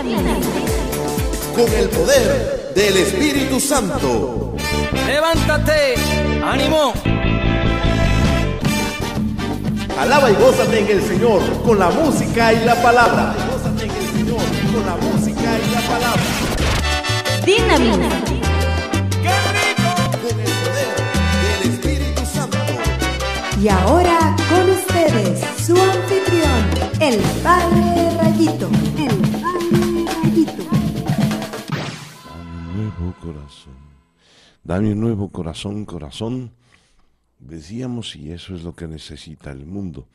Con el poder del Espíritu Santo. Levántate, ánimo. Alaba y gozate en el Señor con la música y la palabra. con Con el poder del Espíritu Santo. Y ahora con ustedes, su anfitrión, el Padre Rayito. El Padre corazón. Dame un nuevo corazón, corazón. Decíamos, y eso es lo que necesita el mundo.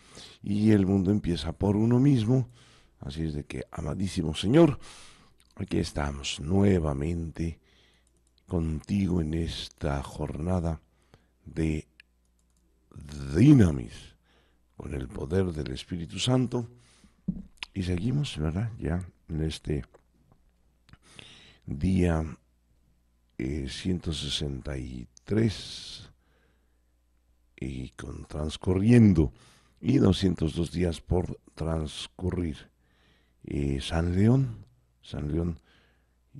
Y el mundo empieza por uno mismo. Así es de que, amadísimo Señor, aquí estamos nuevamente contigo en esta jornada de dinamis con el poder del Espíritu Santo. Y seguimos, ¿verdad? Ya en este día 163 eh, y con transcurriendo y 202 días por transcurrir. Eh, San León, San León,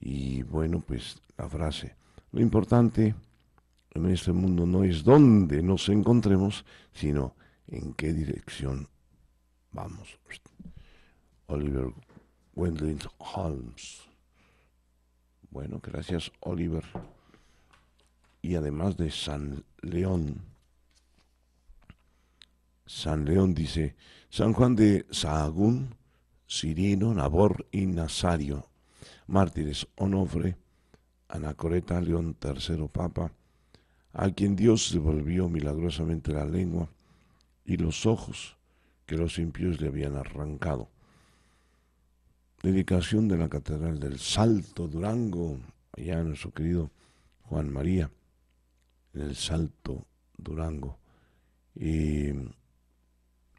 y bueno, pues la frase, lo importante en este mundo no es dónde nos encontremos, sino en qué dirección vamos. Oliver Wendell Holmes. Bueno, gracias Oliver. Y además de San León. San León dice, San Juan de Sahagún, Sirino, Nabor y Nazario, mártires Onofre, Anacoreta, León III Papa, a quien Dios devolvió milagrosamente la lengua y los ojos que los impíos le habían arrancado dedicación de la Catedral del Salto, Durango, allá nuestro querido Juan María, en el Salto, Durango. Y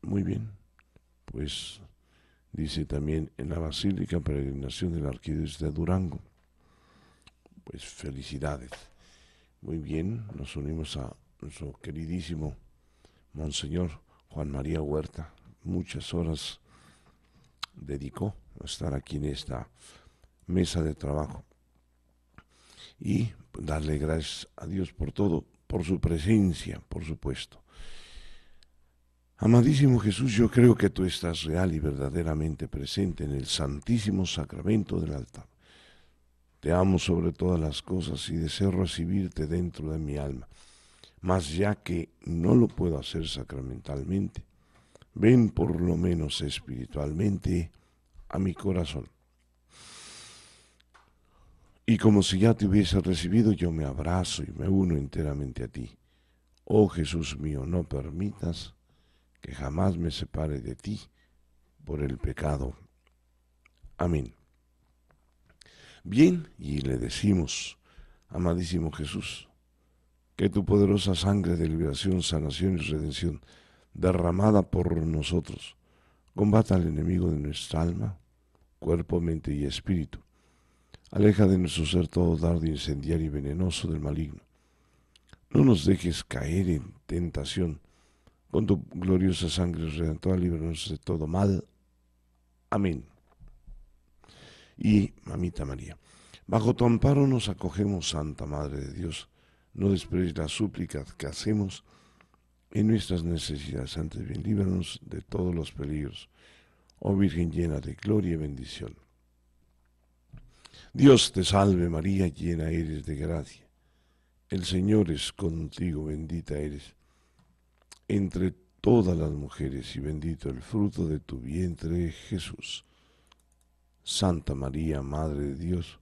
muy bien, pues dice también en la Basílica Peregrinación del Arquidiócesis de Durango. Pues felicidades. Muy bien, nos unimos a nuestro queridísimo Monseñor Juan María Huerta. Muchas horas dedicó a estar aquí en esta mesa de trabajo. Y darle gracias a Dios por todo, por su presencia, por supuesto. Amadísimo Jesús, yo creo que tú estás real y verdaderamente presente en el santísimo sacramento del altar. Te amo sobre todas las cosas y deseo recibirte dentro de mi alma, mas ya que no lo puedo hacer sacramentalmente, Ven por lo menos espiritualmente a mi corazón. Y como si ya te hubiese recibido, yo me abrazo y me uno enteramente a ti. Oh Jesús mío, no permitas que jamás me separe de ti por el pecado. Amén. Bien, y le decimos, amadísimo Jesús, que tu poderosa sangre de liberación, sanación y redención derramada por nosotros, combata al enemigo de nuestra alma, cuerpo, mente y espíritu. Aleja de nuestro ser todo dardo incendiario y venenoso del maligno. No nos dejes caer en tentación. Con tu gloriosa sangre redentora, líbranos de todo mal. Amén. Y, mamita María, bajo tu amparo nos acogemos, Santa Madre de Dios. No desprecies las súplicas que hacemos en nuestras necesidades. Antes bien, líbranos de todos los peligros. Oh Virgen llena de gloria y bendición. Dios te salve María, llena eres de gracia. El Señor es contigo, bendita eres entre todas las mujeres y bendito el fruto de tu vientre, Jesús. Santa María, Madre de Dios,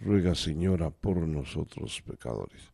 ruega Señora por nosotros pecadores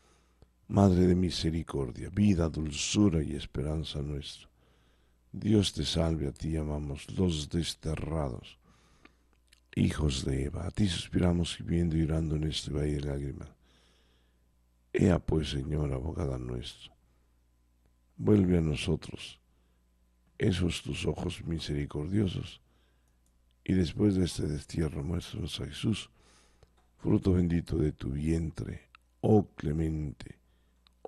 Madre de misericordia, vida, dulzura y esperanza nuestra. Dios te salve, a ti amamos los desterrados, hijos de Eva, a ti suspiramos viviendo y llorando en este valle de lágrimas. Ea pues, Señor, abogada nuestra, vuelve a nosotros esos tus ojos misericordiosos, y después de este destierro muéstranos a Jesús, fruto bendito de tu vientre, oh clemente,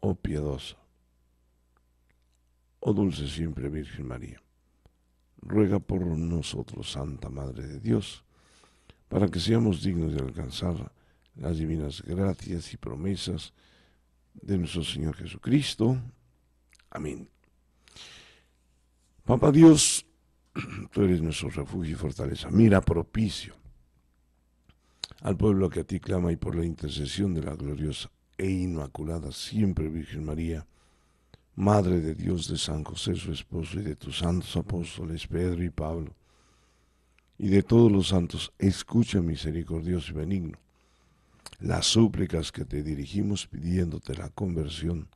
oh piadosa, oh dulce siempre Virgen María, ruega por nosotros, Santa Madre de Dios, para que seamos dignos de alcanzar las divinas gracias y promesas de nuestro Señor Jesucristo. Amén. Papá Dios, tú eres nuestro refugio y fortaleza. Mira propicio al pueblo que a ti clama y por la intercesión de la gloriosa e Inmaculada Siempre Virgen María, Madre de Dios de San José su esposo y de tus santos apóstoles Pedro y Pablo, y de todos los santos, escucha misericordioso y benigno las súplicas que te dirigimos pidiéndote la conversión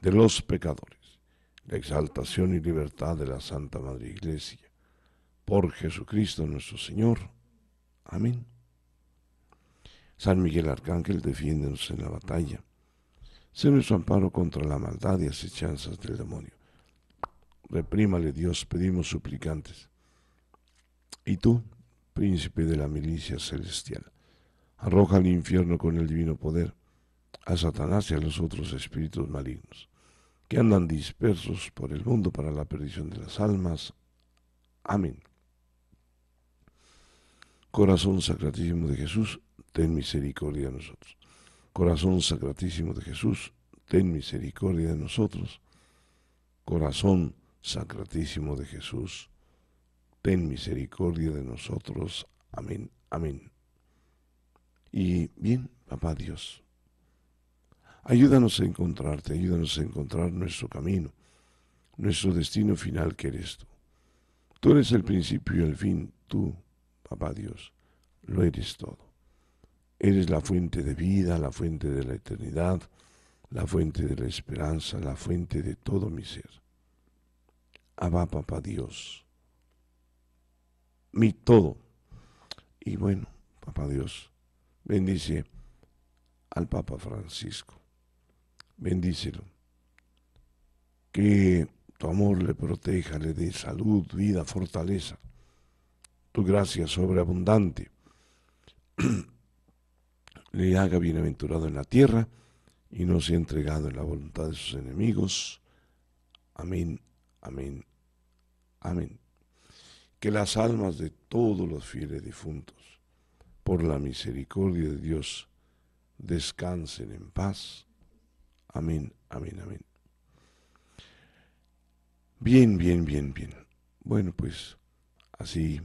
de los pecadores, la exaltación y libertad de la Santa Madre Iglesia, por Jesucristo nuestro Señor. Amén. San Miguel Arcángel, defiéndenos en la batalla. Sé nuestro amparo contra la maldad y asechanzas del demonio. Reprímale, Dios, pedimos suplicantes. Y tú, príncipe de la milicia celestial, arroja al infierno con el divino poder a Satanás y a los otros espíritus malignos que andan dispersos por el mundo para la perdición de las almas. Amén. Corazón Sacratísimo de Jesús, ten misericordia de nosotros. Corazón sacratísimo de Jesús, ten misericordia de nosotros. Corazón sacratísimo de Jesús, ten misericordia de nosotros. Amén, amén. Y bien, papá Dios, ayúdanos a encontrarte, ayúdanos a encontrar nuestro camino, nuestro destino final que eres tú. Tú eres el principio y el fin, tú, papá Dios, lo eres todo. Eres la fuente de vida, la fuente de la eternidad, la fuente de la esperanza, la fuente de todo mi ser. Abba, papá Dios, mi todo. Y bueno, papá Dios, bendice al Papa Francisco, bendícelo. Que tu amor le proteja, le dé salud, vida, fortaleza, tu gracia sobreabundante. le haga bienaventurado en la tierra y no sea entregado en la voluntad de sus enemigos. Amén, amén, amén. Que las almas de todos los fieles difuntos, por la misericordia de Dios, descansen en paz. Amén, amén, amén. Bien, bien, bien, bien. Bueno, pues así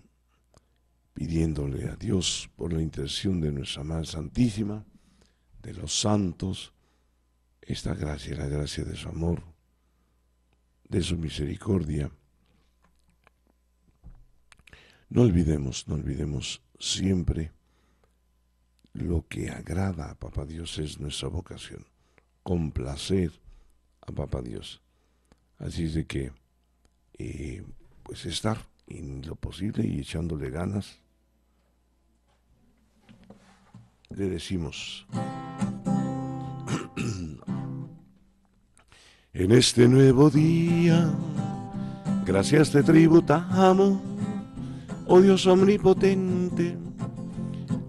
pidiéndole a Dios por la intercesión de nuestra Madre Santísima, de los santos, esta gracia, la gracia de su amor, de su misericordia. No olvidemos, no olvidemos siempre lo que agrada a Papá Dios es nuestra vocación, complacer a Papá Dios. Así es de que, eh, pues estar en lo posible y echándole ganas le decimos. en este nuevo día, gracias te tributamos, oh Dios omnipotente,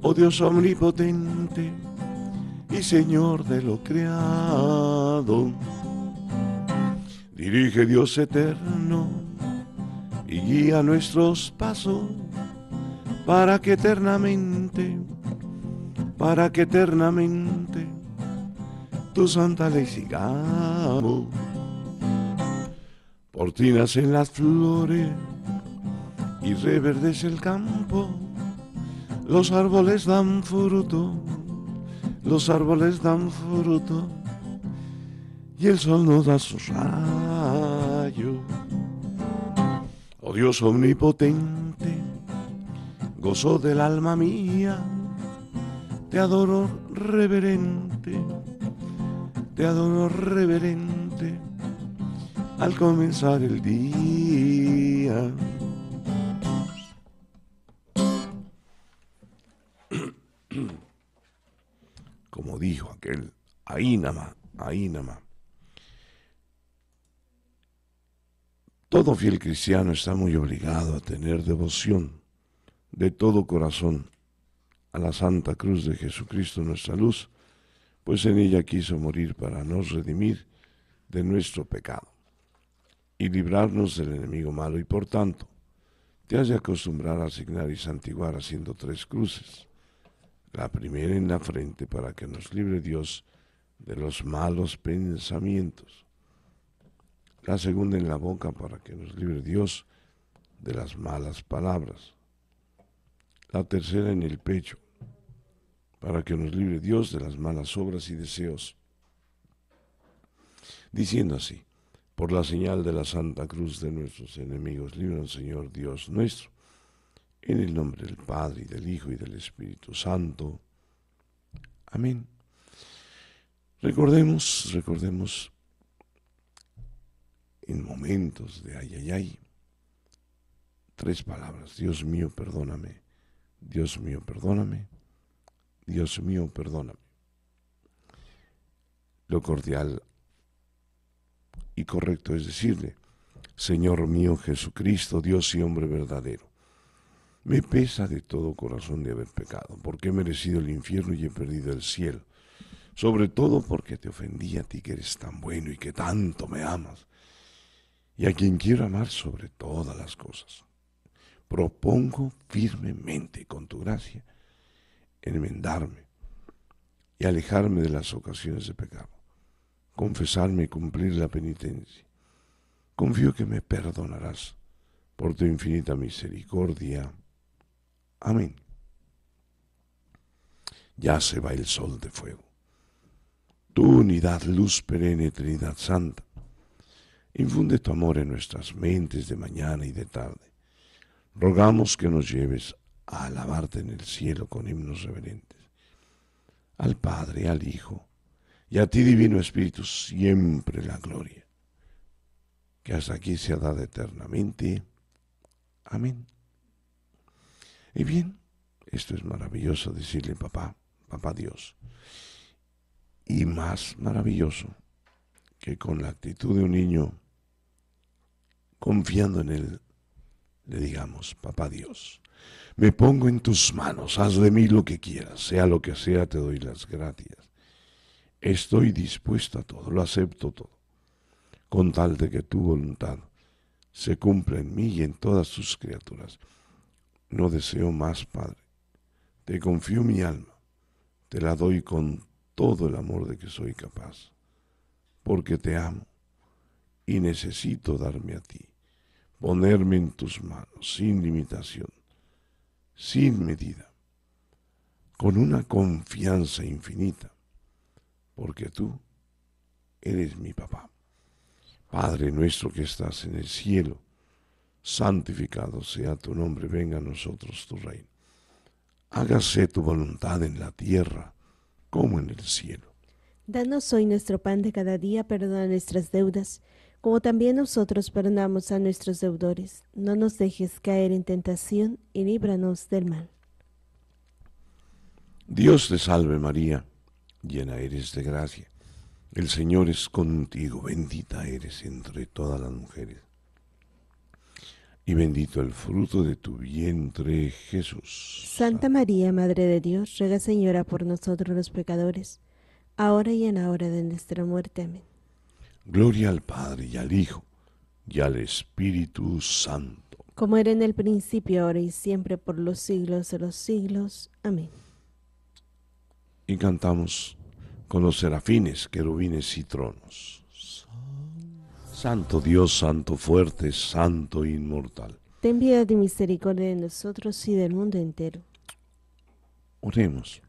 oh Dios omnipotente y Señor de lo creado. Dirige Dios eterno y guía nuestros pasos para que eternamente para que eternamente tu santa ley sigamos. Por ti las flores y reverdece el campo, los árboles dan fruto, los árboles dan fruto y el sol nos da su rayo. Oh Dios omnipotente, gozo del alma mía te adoro reverente, te adoro reverente al comenzar el día. Como dijo aquel, Aínama, Aínama. Todo fiel cristiano está muy obligado a tener devoción de todo corazón a la Santa Cruz de Jesucristo nuestra luz, pues en ella quiso morir para nos redimir de nuestro pecado y librarnos del enemigo malo y por tanto te has de acostumbrar a asignar y santiguar haciendo tres cruces, la primera en la frente para que nos libre Dios de los malos pensamientos, la segunda en la boca para que nos libre Dios de las malas palabras, la tercera en el pecho para que nos libre Dios de las malas obras y deseos. Diciendo así, por la señal de la Santa Cruz de nuestros enemigos, al Señor Dios nuestro, en el nombre del Padre y del Hijo y del Espíritu Santo. Amén. Recordemos, recordemos en momentos de ay, ay, ay, tres palabras. Dios mío, perdóname. Dios mío, perdóname. Dios mío, perdóname. Lo cordial y correcto es decirle, Señor mío Jesucristo, Dios y hombre verdadero, me pesa de todo corazón de haber pecado, porque he merecido el infierno y he perdido el cielo, sobre todo porque te ofendí a ti que eres tan bueno y que tanto me amas, y a quien quiero amar sobre todas las cosas. Propongo firmemente, con tu gracia, enmendarme y alejarme de las ocasiones de pecado, confesarme y cumplir la penitencia. Confío que me perdonarás por tu infinita misericordia. Amén. Ya se va el sol de fuego. Tu unidad, luz perenne, Trinidad Santa, infunde tu amor en nuestras mentes de mañana y de tarde. Rogamos que nos lleves a alabarte en el cielo con himnos reverentes, al Padre, al Hijo, y a ti Divino Espíritu, siempre la gloria, que hasta aquí se ha eternamente. Amén. Y bien, esto es maravilloso decirle papá, papá Dios. Y más maravilloso que con la actitud de un niño, confiando en él, le digamos, papá Dios. Me pongo en tus manos, haz de mí lo que quieras, sea lo que sea, te doy las gracias. Estoy dispuesto a todo, lo acepto todo, con tal de que tu voluntad se cumpla en mí y en todas tus criaturas. No deseo más, Padre. Te confío mi alma, te la doy con todo el amor de que soy capaz, porque te amo y necesito darme a ti, ponerme en tus manos sin limitación sin medida, con una confianza infinita, porque tú eres mi papá. Padre nuestro que estás en el cielo, santificado sea tu nombre, venga a nosotros tu reino. Hágase tu voluntad en la tierra como en el cielo. Danos hoy nuestro pan de cada día, perdona nuestras deudas como también nosotros perdonamos a nuestros deudores. No nos dejes caer en tentación y líbranos del mal. Dios te salve María, llena eres de gracia. El Señor es contigo, bendita eres entre todas las mujeres. Y bendito el fruto de tu vientre, Jesús. Santa María, Madre de Dios, ruega Señora por nosotros los pecadores, ahora y en la hora de nuestra muerte. Amén. Gloria al Padre y al Hijo y al Espíritu Santo. Como era en el principio, ahora y siempre, por los siglos de los siglos. Amén. Y cantamos con los serafines, querubines y tronos. Santo Dios, Santo fuerte, Santo inmortal. Ten piedad y misericordia de nosotros y del mundo entero. Oremos.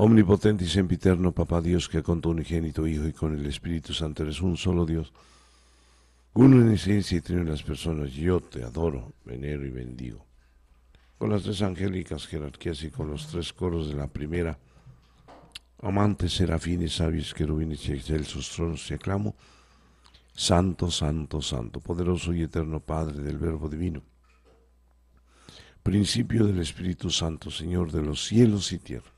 Omnipotente y sempiterno, Papá Dios, que con tu unigénito Hijo y con el Espíritu Santo eres un solo Dios, uno en esencia y tres en las personas, yo te adoro, venero y bendigo. Con las tres angélicas jerarquías y con los tres coros de la primera, amantes, serafines, sabios, querubines y sus tronos, te aclamo, Santo, Santo, Santo, poderoso y eterno Padre del Verbo Divino, principio del Espíritu Santo, Señor de los cielos y tierra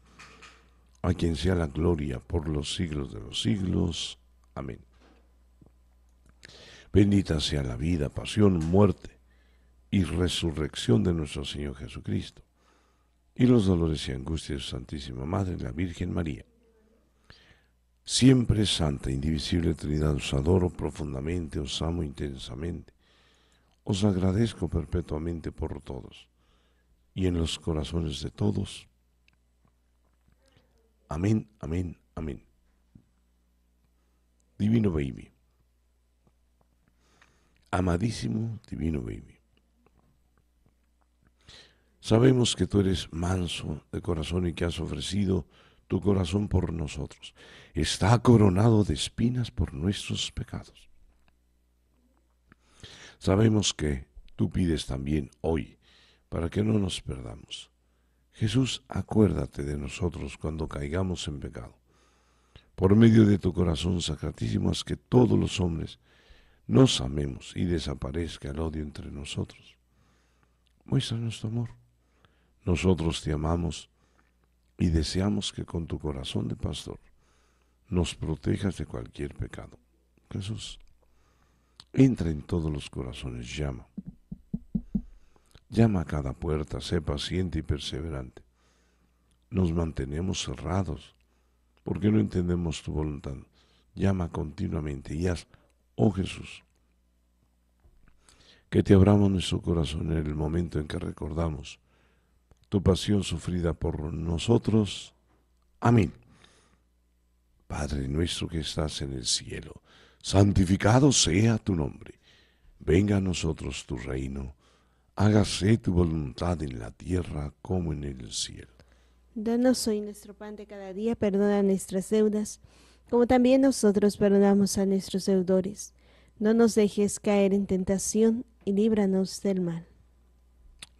a quien sea la gloria por los siglos de los siglos. Amén. Bendita sea la vida, pasión, muerte y resurrección de nuestro Señor Jesucristo, y los dolores y angustias de su Santísima Madre, la Virgen María. Siempre Santa, Indivisible Trinidad, os adoro profundamente, os amo intensamente, os agradezco perpetuamente por todos, y en los corazones de todos, Amén, amén, amén. Divino Baby. Amadísimo Divino Baby. Sabemos que tú eres manso de corazón y que has ofrecido tu corazón por nosotros. Está coronado de espinas por nuestros pecados. Sabemos que tú pides también hoy para que no nos perdamos Jesús, acuérdate de nosotros cuando caigamos en pecado. Por medio de tu corazón sacratísimo, haz que todos los hombres nos amemos y desaparezca el odio entre nosotros. Muéstranos nuestro amor. Nosotros te amamos y deseamos que con tu corazón de pastor nos protejas de cualquier pecado. Jesús, entra en todos los corazones, llama. Llama a cada puerta, sé paciente y perseverante. Nos mantenemos cerrados porque no entendemos tu voluntad. Llama continuamente y haz, oh Jesús, que te abramos nuestro corazón en el momento en que recordamos tu pasión sufrida por nosotros. Amén. Padre nuestro que estás en el cielo, santificado sea tu nombre. Venga a nosotros tu reino hágase tu voluntad en la tierra como en el cielo. Danos hoy nuestro pan de cada día, perdona nuestras deudas, como también nosotros perdonamos a nuestros deudores. No nos dejes caer en tentación y líbranos del mal.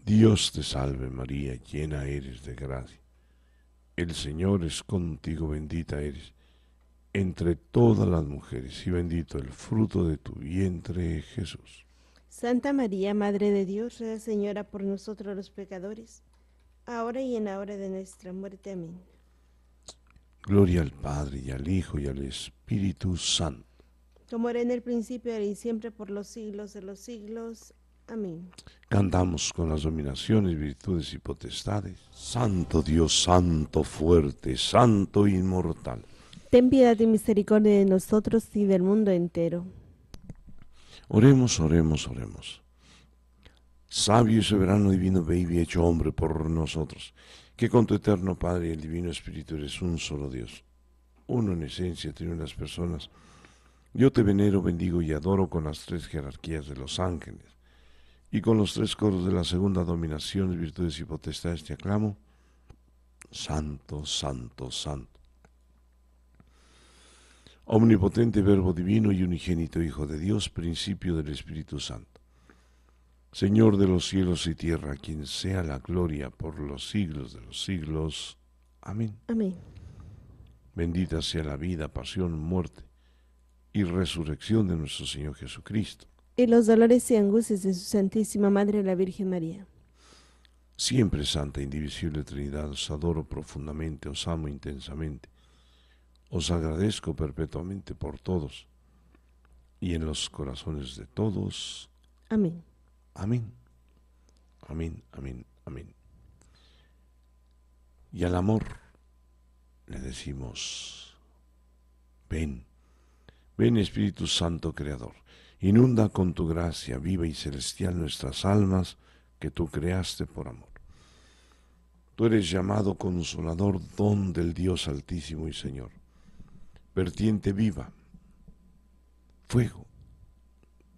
Dios te salve María, llena eres de gracia. El Señor es contigo, bendita eres entre todas las mujeres y bendito el fruto de tu vientre Jesús. Santa María, Madre de Dios, ruega Señora por nosotros los pecadores, ahora y en la hora de nuestra muerte. Amén. Gloria al Padre, y al Hijo, y al Espíritu Santo. Como era en el principio, ahora y siempre, por los siglos de los siglos. Amén. Cantamos con las dominaciones, virtudes y potestades. Santo Dios, Santo fuerte, Santo inmortal. Ten piedad y misericordia de nosotros y del mundo entero. Oremos, oremos, oremos. Sabio y soberano divino, baby, hecho hombre por nosotros, que con tu eterno Padre y el Divino Espíritu eres un solo Dios, uno en esencia, tiene unas personas. Yo te venero, bendigo y adoro con las tres jerarquías de los ángeles y con los tres coros de la segunda dominación, virtudes y potestades te aclamo. Santo, santo, santo omnipotente Verbo Divino y unigénito Hijo de Dios, principio del Espíritu Santo. Señor de los cielos y tierra, quien sea la gloria por los siglos de los siglos. Amén. Amén. Bendita sea la vida, pasión, muerte y resurrección de nuestro Señor Jesucristo. Y los dolores y angustias de su Santísima Madre, la Virgen María. Siempre Santa, indivisible Trinidad, os adoro profundamente, os amo intensamente os agradezco perpetuamente por todos y en los corazones de todos. Amén. Amén. Amén, amén, amén. Y al amor le decimos, ven, ven Espíritu Santo Creador, inunda con tu gracia viva y celestial nuestras almas que tú creaste por amor. Tú eres llamado consolador, don del Dios Altísimo y Señor vertiente viva, fuego,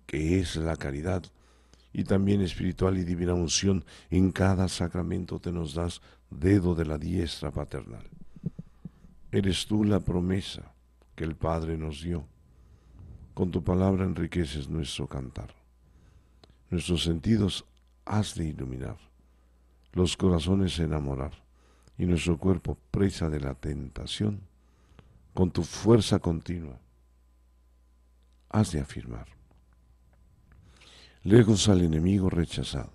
que es la caridad y también espiritual y divina unción, en cada sacramento te nos das dedo de la diestra paternal. Eres tú la promesa que el Padre nos dio. Con tu palabra enriqueces nuestro cantar. Nuestros sentidos has de iluminar, los corazones enamorar y nuestro cuerpo presa de la tentación con tu fuerza continua. Has de afirmar. Lejos al enemigo rechazado.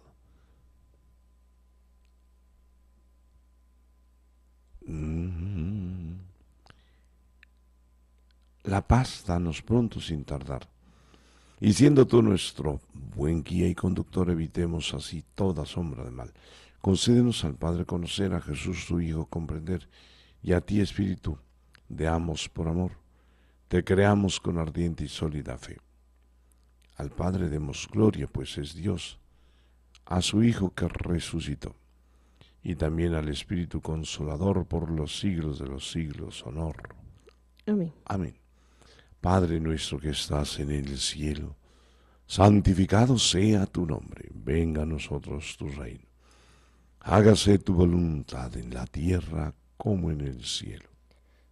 Mm. La paz danos pronto sin tardar. Y siendo tú nuestro buen guía y conductor, evitemos así toda sombra de mal. Concédenos al Padre conocer, a Jesús tu Hijo comprender, y a ti Espíritu, de amos por amor, te creamos con ardiente y sólida fe. Al Padre demos gloria, pues es Dios, a su Hijo que resucitó, y también al Espíritu Consolador por los siglos de los siglos, honor. Amén. Amén. Padre nuestro que estás en el cielo, santificado sea tu nombre, venga a nosotros tu reino. Hágase tu voluntad en la tierra como en el cielo.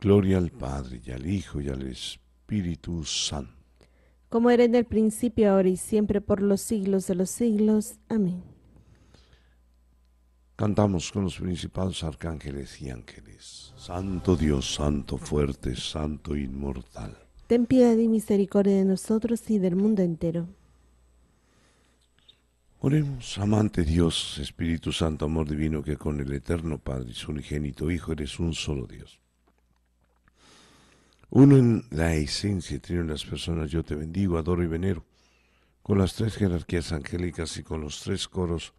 Gloria al Padre y al Hijo y al Espíritu Santo. Como era en el principio, ahora y siempre, por los siglos de los siglos. Amén. Cantamos con los principales arcángeles y ángeles. Santo Dios, Santo fuerte, Santo inmortal. Ten piedad y misericordia de nosotros y del mundo entero. Oremos, amante Dios, Espíritu Santo, amor divino, que con el eterno Padre y su unigénito Hijo eres un solo Dios uno en la esencia tiene las personas, yo te bendigo, adoro y venero, con las tres jerarquías angélicas y con los tres coros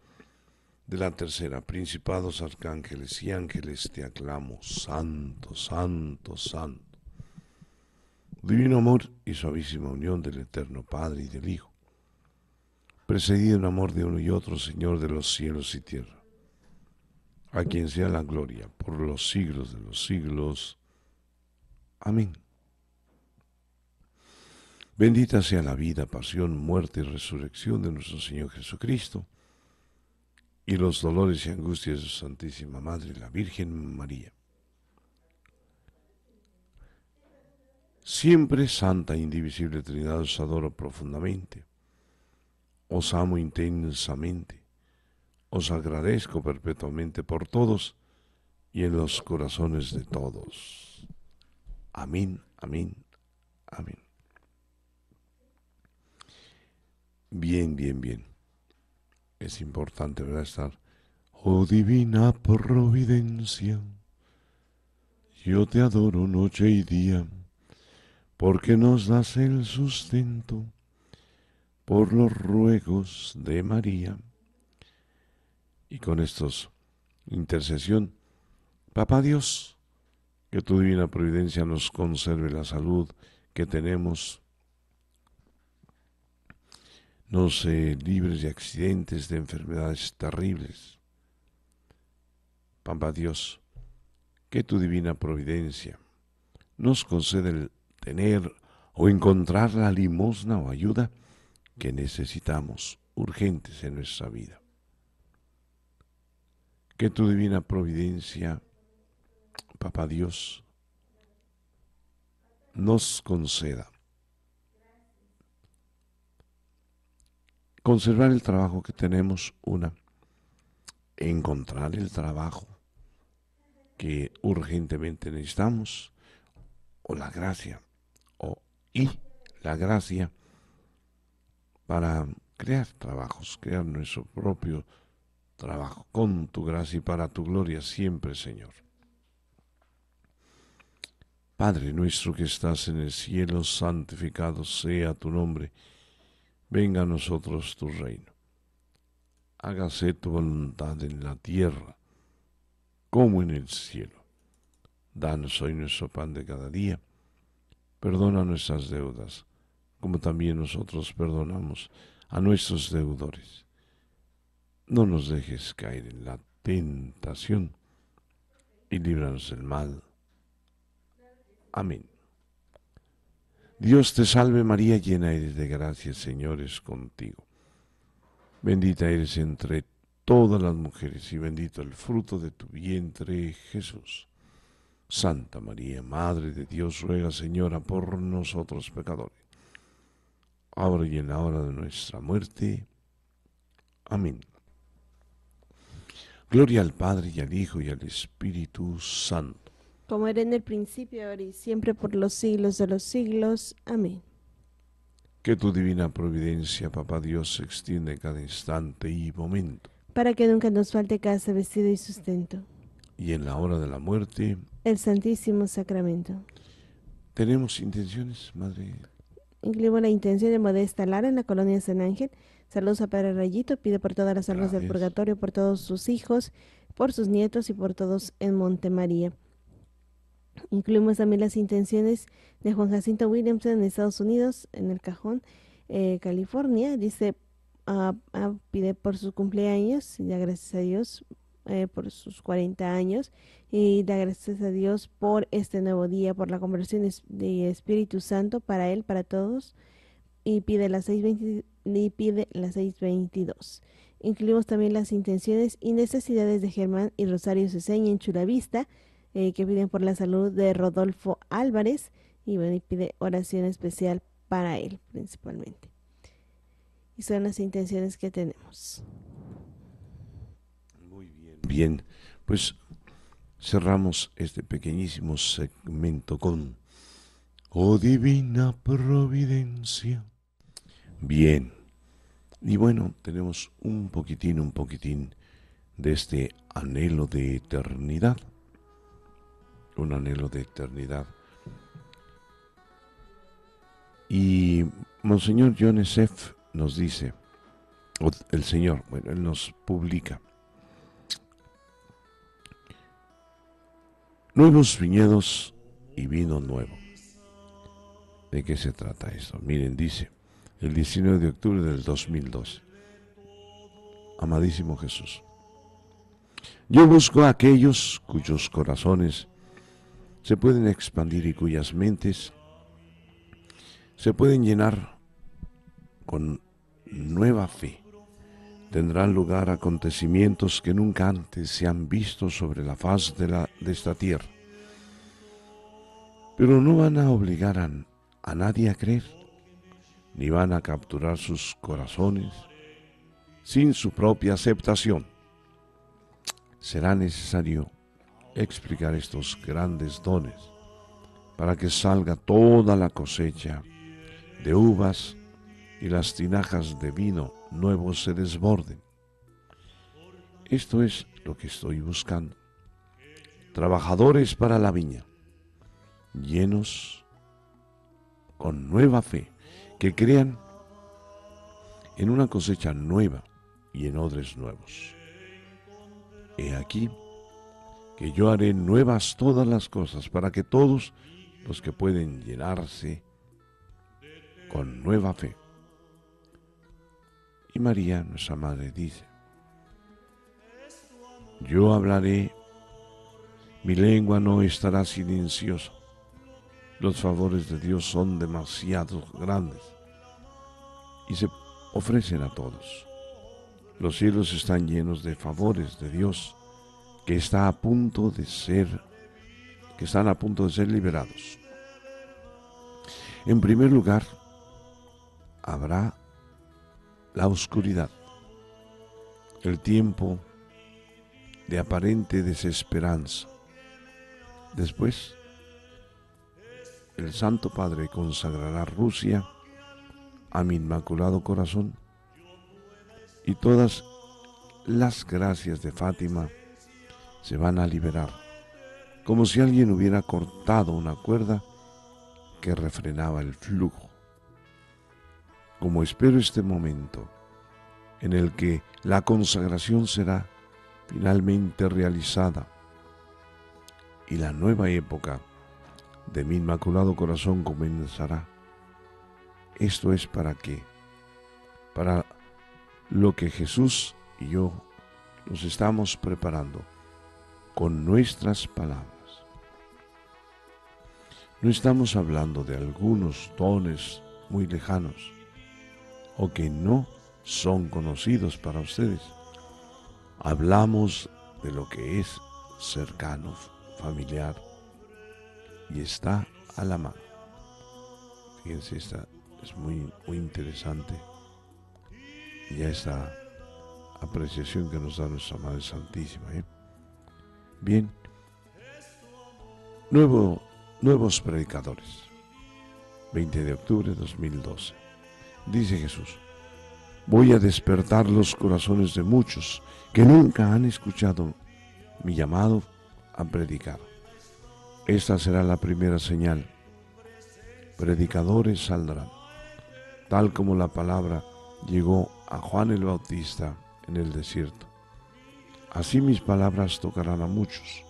de la tercera, principados, arcángeles y ángeles, te aclamo, santo, santo, santo. Divino amor y suavísima unión del Eterno Padre y del Hijo, precedido en amor de uno y otro, Señor de los cielos y tierra, a quien sea la gloria por los siglos de los siglos. Amén. Bendita sea la vida, pasión, muerte y resurrección de nuestro Señor Jesucristo y los dolores y angustias de su Santísima Madre, la Virgen María. Siempre Santa e Indivisible Trinidad os adoro profundamente, os amo intensamente, os agradezco perpetuamente por todos y en los corazones de todos. Amén, amén, amén. Bien, bien, bien. Es importante, ¿verdad? Estar. Oh divina providencia, yo te adoro noche y día, porque nos das el sustento por los ruegos de María. Y con estos, intercesión, Papá Dios, que tu divina providencia nos conserve la salud que tenemos no se libres de accidentes, de enfermedades terribles. Papa Dios, que tu divina providencia nos conceda el tener o encontrar la limosna o ayuda que necesitamos urgentes en nuestra vida. Que tu divina providencia, Papá Dios, nos conceda conservar el trabajo que tenemos, una, encontrar el trabajo que urgentemente necesitamos, o la gracia, o y la gracia para crear trabajos, crear nuestro propio trabajo, con tu gracia y para tu gloria siempre, Señor. Padre nuestro que estás en el cielo, santificado sea tu nombre venga a nosotros tu reino. Hágase tu voluntad en la tierra como en el cielo. Danos hoy nuestro pan de cada día. Perdona nuestras deudas, como también nosotros perdonamos a nuestros deudores. No nos dejes caer en la tentación y líbranos del mal. Amén. Dios te salve María, llena eres de gracia, Señor es contigo. Bendita eres entre todas las mujeres y bendito el fruto de tu vientre, Jesús. Santa María, Madre de Dios, ruega, Señora, por nosotros pecadores, ahora y en la hora de nuestra muerte. Amén. Gloria al Padre y al Hijo y al Espíritu Santo como era en el principio, ahora y siempre por los siglos de los siglos. Amén. Que tu divina providencia, Papá Dios, se extiende cada instante y momento. Para que nunca nos falte casa, vestido y sustento. Y en la hora de la muerte. El Santísimo Sacramento. ¿Tenemos intenciones, Madre? Incluimos la intención de Modesta Lara en la colonia San Ángel. Saludos a Padre Rayito. Pide por todas las almas del purgatorio, por todos sus hijos, por sus nietos y por todos en Montemaría. Incluimos también las intenciones de Juan Jacinto Williamson en Estados Unidos, en el cajón, eh, California. Dice, ah, ah, pide por su cumpleaños, y da gracias a Dios eh, por sus 40 años y da gracias a Dios por este nuevo día, por la conversión de Espíritu Santo para él, para todos. Y pide las y pide las 6.22. Incluimos también las intenciones y necesidades de Germán y Rosario Ceseña en Chulavista. Vista eh, que piden por la salud de Rodolfo Álvarez y, pide oración especial para él principalmente. Y son las intenciones que tenemos. Muy bien. Bien, pues cerramos este pequeñísimo segmento con Oh divina providencia. Bien. Y bueno, tenemos un poquitín, un poquitín de este anhelo de eternidad un anhelo de eternidad. Y Monseñor John nos dice, el Señor, bueno, Él nos publica, nuevos viñedos y vino nuevo. ¿De qué se trata esto? Miren, dice, el 19 de octubre del 2012, amadísimo Jesús, yo busco a aquellos cuyos corazones se pueden expandir y cuyas mentes se pueden llenar con nueva fe. Tendrán lugar acontecimientos que nunca antes se han visto sobre la faz de, de esta tierra, pero no van a obligar a nadie a creer, ni van a capturar sus corazones sin su propia aceptación. Será necesario explicar estos grandes dones para que salga toda la cosecha de uvas y las tinajas de vino nuevos se desborden. Esto es lo que estoy buscando. Trabajadores para la viña, llenos con nueva fe, que crean en una cosecha nueva y en odres nuevos. He aquí que yo haré nuevas todas las cosas para que todos los que pueden llenarse con nueva fe. Y María, nuestra Madre, dice, yo hablaré, mi lengua no estará silenciosa, los favores de Dios son demasiado grandes y se ofrecen a todos. Los cielos están llenos de favores de Dios que está a punto de ser que están a punto de ser liberados. En primer lugar, habrá la oscuridad, el tiempo de aparente desesperanza. Después, el Santo Padre consagrará Rusia a mi Inmaculado Corazón y todas las gracias de Fátima se van a liberar, como si alguien hubiera cortado una cuerda que refrenaba el flujo. Como espero este momento en el que la consagración será finalmente realizada y la nueva época de mi inmaculado corazón comenzará. Esto es para qué? Para lo que Jesús y yo nos estamos preparando con nuestras palabras. No estamos hablando de algunos dones muy lejanos o que no son conocidos para ustedes. Hablamos de lo que es cercano, familiar y está a la mano. Fíjense, esta es muy, muy interesante. Ya esa apreciación que nos da nuestra Madre Santísima. ¿eh? Bien, nuevos predicadores, 20 de octubre de 2012. Dice Jesús, voy a despertar los corazones de muchos que nunca han escuchado mi llamado a predicar. Esta será la primera señal. Predicadores saldrán, tal como la palabra llegó a Juan el Bautista en el desierto. Así mis palabras tocarán a muchos.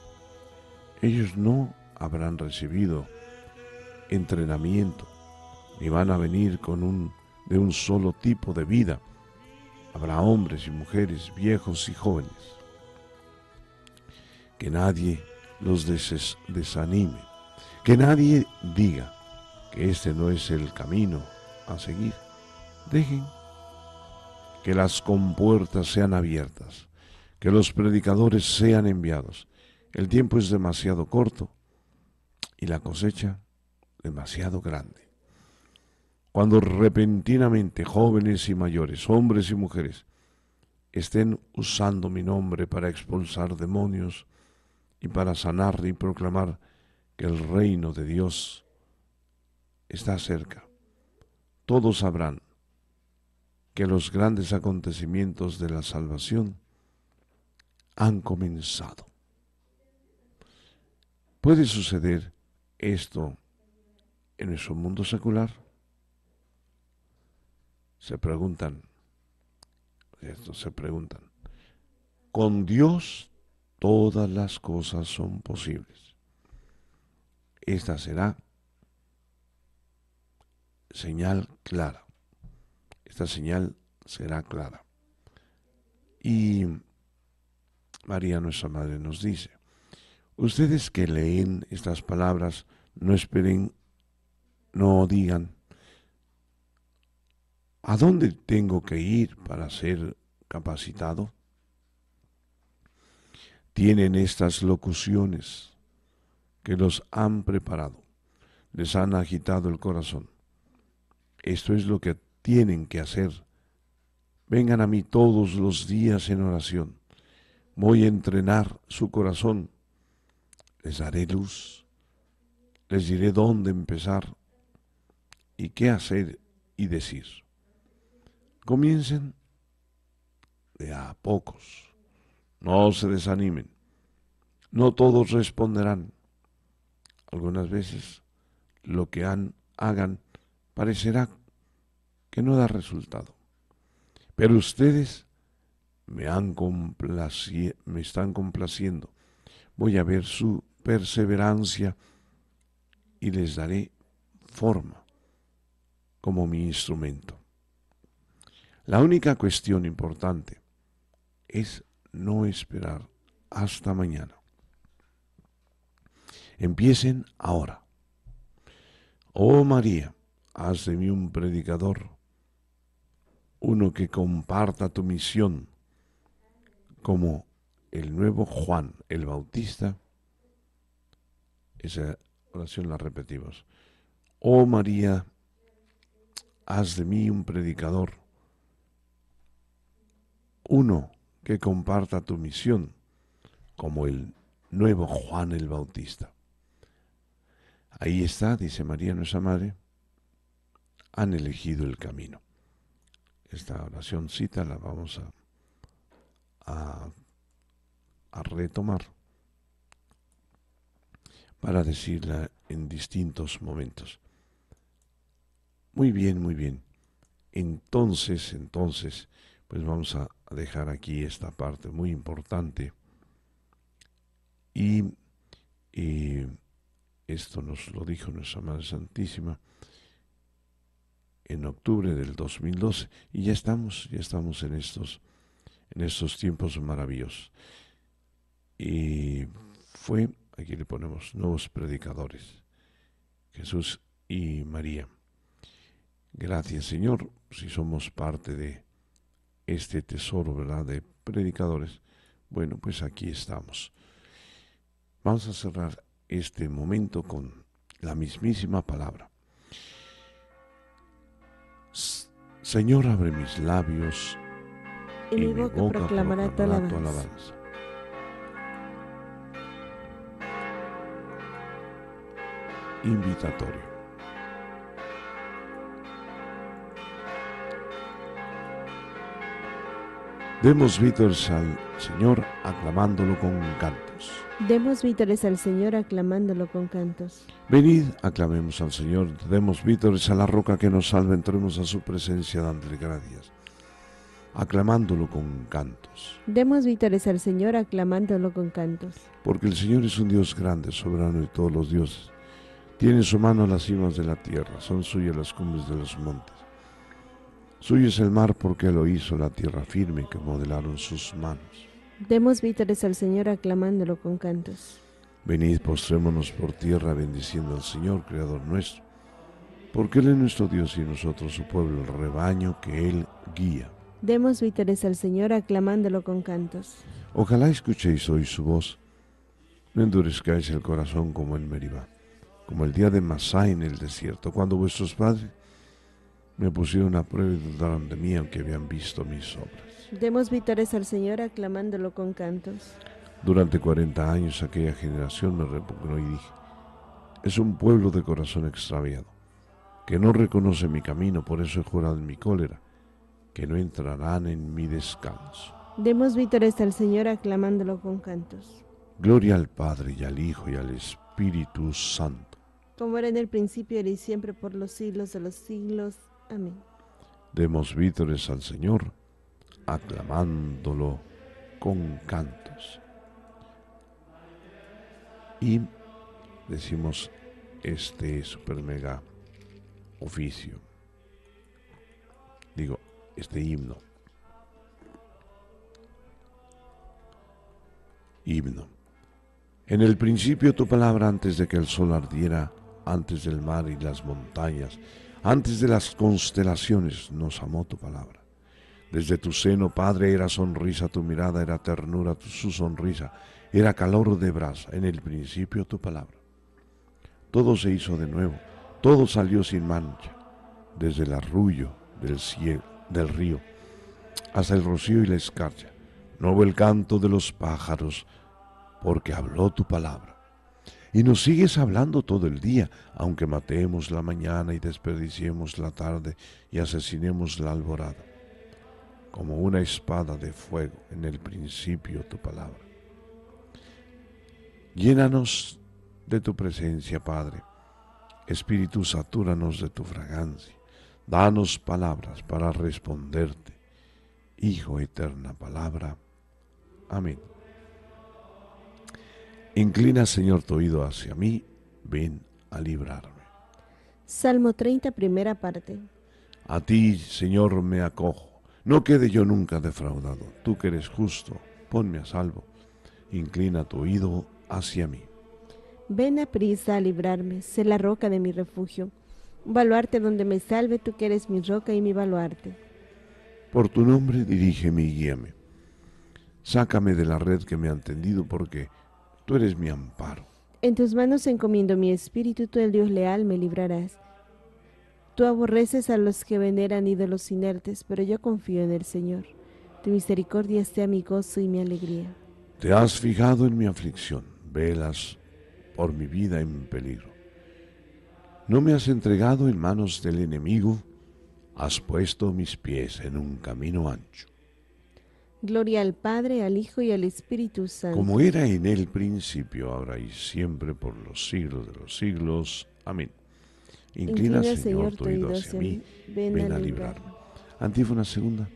Ellos no habrán recibido entrenamiento, ni van a venir con de un solo tipo de vida. Habrá hombres y mujeres, viejos y jóvenes. Que nadie los desanime. Que nadie diga que este no es el camino a seguir. Dejen que las compuertas sean abiertas que los predicadores sean enviados. El tiempo es demasiado corto y la cosecha demasiado grande. Cuando repentinamente jóvenes y mayores, hombres y mujeres, estén usando mi nombre para expulsar demonios y para sanar y proclamar que el reino de Dios está cerca, todos sabrán que los grandes acontecimientos de la salvación han comenzado. ¿Puede suceder esto en nuestro mundo secular? Se preguntan, esto se preguntan, con Dios todas las cosas son posibles. Esta será señal clara. Esta señal será clara. Y María nuestra Madre nos dice, ustedes que leen estas palabras, no esperen, no digan, ¿a dónde tengo que ir para ser capacitado? Tienen estas locuciones que los han preparado, les han agitado el corazón. Esto es lo que tienen que hacer. Vengan a mí todos los días en oración Voy a entrenar su corazón. Les daré luz. Les diré dónde empezar y qué hacer y decir. Comiencen de a pocos. No se desanimen. No todos responderán. Algunas veces lo que han, hagan parecerá que no da resultado. Pero ustedes me, han me están complaciendo. Voy a ver su perseverancia y les daré forma como mi instrumento. La única cuestión importante es no esperar hasta mañana. Empiecen ahora. Oh María, haz de mí un predicador, uno que comparta tu misión como el nuevo Juan el Bautista, esa oración la repetimos. Oh María, haz de mí un predicador, uno que comparta tu misión, como el nuevo Juan el Bautista. Ahí está, dice María nuestra Madre, han elegido el camino. Esta oración cita la vamos a a, retomar para decirla en distintos momentos. Muy bien, muy bien. Entonces, entonces, pues vamos a dejar aquí esta parte muy importante. Y, y eh, esto nos lo dijo nuestra Madre Santísima en octubre del 2012. Y ya estamos, ya estamos en estos en estos tiempos maravillosos. Y fue, aquí le ponemos, nuevos predicadores, Jesús y María. Gracias Señor, si somos parte de este tesoro, ¿verdad? De predicadores. Bueno, pues aquí estamos. Vamos a cerrar este momento con la mismísima palabra. Señor, abre mis labios y mi boca, proclamará, tu alabanza. Invitatorio. Demos vítores al Señor aclamándolo con cantos. Demos vítores al Señor aclamándolo con cantos. Venid, aclamemos al Señor, demos vítores a la roca que nos salva, entremos a su presencia dándole gracias aclamándolo con cantos. Demos vítores al Señor aclamándolo con cantos. Porque el Señor es un Dios grande, soberano de todos los dioses. Tiene su mano las cimas de la tierra, son suyas las cumbres de los montes. Suyo es el mar porque lo hizo la tierra firme que modelaron sus manos. Demos vítores al Señor aclamándolo con cantos. Venid, postrémonos por tierra bendiciendo al Señor, Creador nuestro, porque Él es nuestro Dios y nosotros su pueblo, el rebaño que Él guía. Demos vítores al Señor aclamándolo con cantos. Ojalá escuchéis hoy su voz. No endurezcáis el corazón como en Meribá, como el día de Masá en el desierto, cuando vuestros padres me pusieron a prueba y dudaron de mí, aunque habían visto mis obras. Demos vítores al Señor aclamándolo con cantos. Durante cuarenta años aquella generación me repugnó y dije, es un pueblo de corazón extraviado, que no reconoce mi camino, por eso he jurado mi cólera que no entrarán en mi descanso. Demos vítores al Señor aclamándolo con cantos. Gloria al Padre y al Hijo y al Espíritu Santo. Como era en el principio, era y siempre, por los siglos de los siglos. Amén. Demos vítores al Señor aclamándolo con cantos. Y decimos este super mega oficio. Digo, este himno. Himno. En el principio tu palabra antes de que el sol ardiera, antes del mar y las montañas, antes de las constelaciones nos amó tu palabra. Desde tu seno, Padre, era sonrisa tu mirada, era ternura su sonrisa, era calor de brasa, en el principio tu palabra. Todo se hizo de nuevo, todo salió sin mancha, desde el arrullo del cielo, del río, hasta el rocío y la escarcha. No el canto de los pájaros, porque habló tu palabra. Y nos sigues hablando todo el día, aunque matemos la mañana y desperdiciemos la tarde y asesinemos la alborada. Como una espada de fuego en el principio tu palabra. Llénanos de tu presencia, Padre. Espíritu, satúranos de tu fragancia. Danos palabras para responderte, Hijo eterna palabra. Amén. Inclina, Señor, tu oído hacia mí, ven a librarme. Salmo 30, primera parte. A ti, Señor, me acojo. No quede yo nunca defraudado. Tú que eres justo, ponme a salvo. Inclina tu oído hacia mí. Ven a prisa a librarme, sé la roca de mi refugio un baluarte donde me salve, tú que eres mi roca y mi baluarte. Por tu nombre dirígeme y guíame. Sácame de la red que me han tendido, porque tú eres mi amparo. En tus manos encomiendo mi espíritu, tú el Dios leal me librarás. Tú aborreces a los que veneran ídolos inertes, pero yo confío en el Señor. Tu misericordia sea mi gozo y mi alegría. Te has fijado en mi aflicción, velas por mi vida en peligro. No me has entregado en manos del enemigo, has puesto mis pies en un camino ancho. Gloria al Padre, al Hijo y al Espíritu Santo. Como era en el principio, ahora y siempre, por los siglos de los siglos. Amén. Inclina, Señor, tu oído hacia, mí, ven, a librarme. Antífona segunda.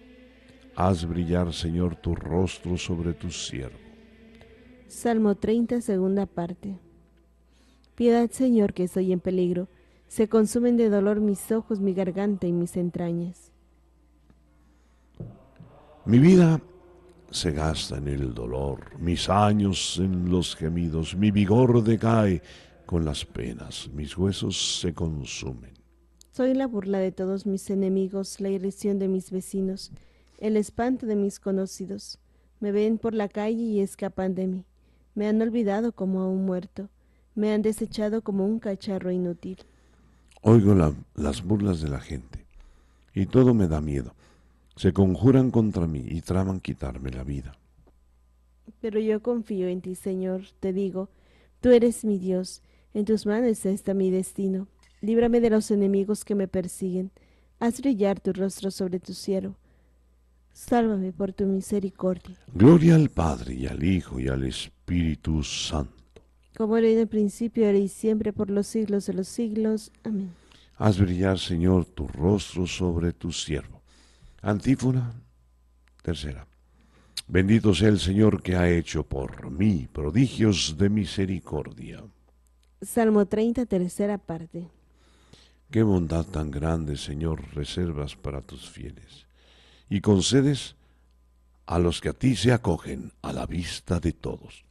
Haz brillar, Señor, tu rostro sobre tu siervo. Salmo 30, segunda parte. Piedad, Señor, que estoy en peligro. Se consumen de dolor mis ojos, mi garganta y mis entrañas. Mi vida se gasta en el dolor, mis años en los gemidos, mi vigor decae con las penas, mis huesos se consumen. Soy la burla de todos mis enemigos, la irrisión de mis vecinos, el espanto de mis conocidos. Me ven por la calle y escapan de mí. Me han olvidado como a un muerto. Me han desechado como un cacharro inútil. Oigo las burlas de la gente y todo me da miedo. Se conjuran contra mí y traman quitarme la vida. Pero yo confío en ti, Señor, te digo, tú eres mi Dios, en tus manos está este mi destino. Líbrame de los enemigos que me persiguen, haz brillar tu rostro sobre tu cielo. Sálvame por tu misericordia. Gloria al Padre y al Hijo y al Espíritu Santo como era en el principio, era y siempre, por los siglos de los siglos. Amén. Haz brillar, Señor, tu rostro sobre tu siervo. Antífona tercera. Bendito sea el Señor que ha hecho por mí prodigios de misericordia. Salmo 30, tercera parte. Qué bondad tan grande, Señor, reservas para tus fieles, y concedes a los que a ti se acogen a la vista de todos.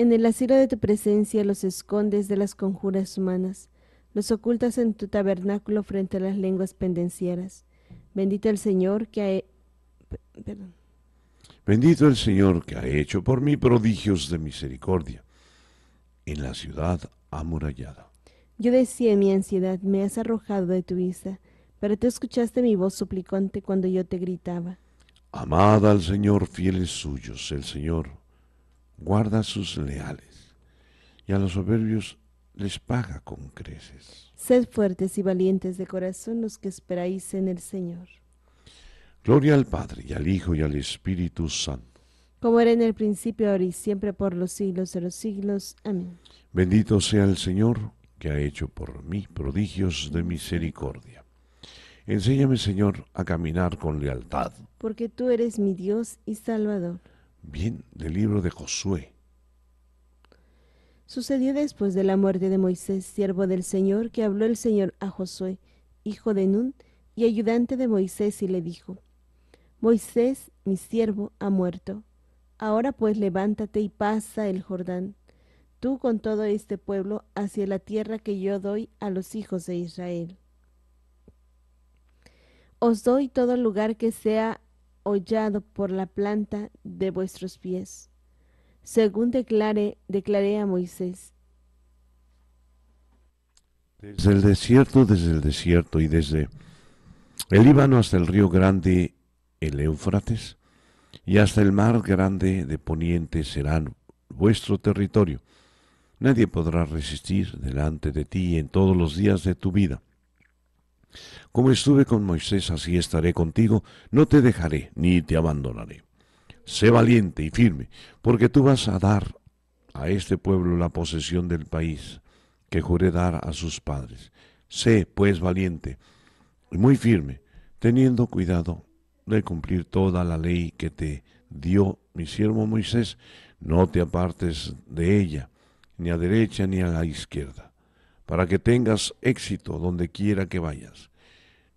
En el asilo de tu presencia los escondes de las conjuras humanas, los ocultas en tu tabernáculo frente a las lenguas pendencieras. Bendito el Señor que ha... Bendito el Señor que ha hecho por mí prodigios de misericordia en la ciudad amurallada. Yo decía en mi ansiedad, me has arrojado de tu vista, pero tú escuchaste mi voz suplicante cuando yo te gritaba. Amada al Señor, fieles suyos, el Señor guarda a sus leales, y a los soberbios les paga con creces. Sed fuertes y valientes de corazón los que esperáis en el Señor. Gloria al Padre, y al Hijo, y al Espíritu Santo. Como era en el principio, ahora y siempre, por los siglos de los siglos. Amén. Bendito sea el Señor, que ha hecho por mí prodigios de misericordia. Enséñame, Señor, a caminar con lealtad. Porque tú eres mi Dios y Salvador. Bien, del libro de Josué. Sucedió después de la muerte de Moisés, siervo del Señor, que habló el Señor a Josué, hijo de Nun, y ayudante de Moisés, y le dijo, Moisés, mi siervo, ha muerto. Ahora pues levántate y pasa el Jordán, tú con todo este pueblo, hacia la tierra que yo doy a los hijos de Israel. Os doy todo lugar que sea hollado por la planta de vuestros pies, según declare, declaré a Moisés. Desde el desierto, desde el desierto y desde el Líbano hasta el río grande, el Éufrates, y hasta el mar grande de Poniente serán vuestro territorio. Nadie podrá resistir delante de ti en todos los días de tu vida. Como estuve con Moisés, así estaré contigo, no te dejaré ni te abandonaré. Sé valiente y firme, porque tú vas a dar a este pueblo la posesión del país que juré dar a sus padres. Sé, pues, valiente y muy firme, teniendo cuidado de cumplir toda la ley que te dio mi siervo Moisés, no te apartes de ella, ni a derecha ni a la izquierda para que tengas éxito donde quiera que vayas.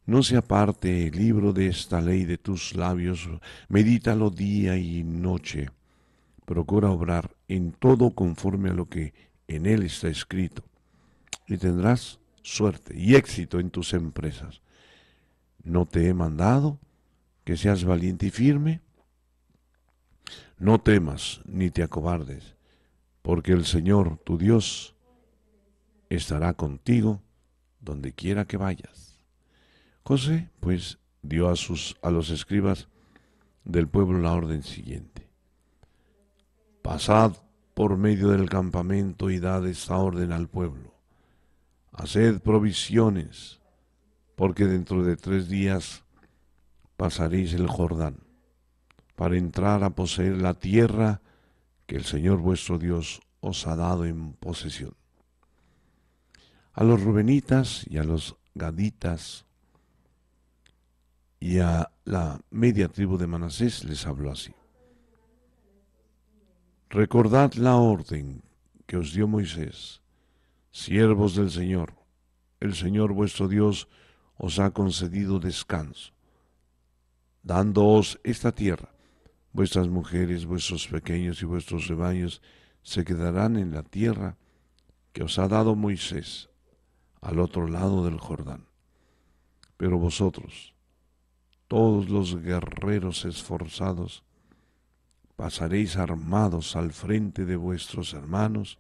No se aparte el libro de esta ley de tus labios, medítalo día y noche. Procura obrar en todo conforme a lo que en él está escrito, y tendrás suerte y éxito en tus empresas. ¿No te he mandado que seas valiente y firme? No temas ni te acobardes, porque el Señor, tu Dios, estará contigo donde quiera que vayas. José, pues, dio a, sus, a los escribas del pueblo la orden siguiente. Pasad por medio del campamento y dad esta orden al pueblo. Haced provisiones, porque dentro de tres días pasaréis el Jordán, para entrar a poseer la tierra que el Señor vuestro Dios os ha dado en posesión a los rubenitas y a los gaditas y a la media tribu de Manasés les habló así. Recordad la orden que os dio Moisés, siervos del Señor, el Señor vuestro Dios os ha concedido descanso, dándoos esta tierra. Vuestras mujeres, vuestros pequeños y vuestros rebaños se quedarán en la tierra que os ha dado Moisés, al otro lado del Jordán. Pero vosotros, todos los guerreros esforzados, pasaréis armados al frente de vuestros hermanos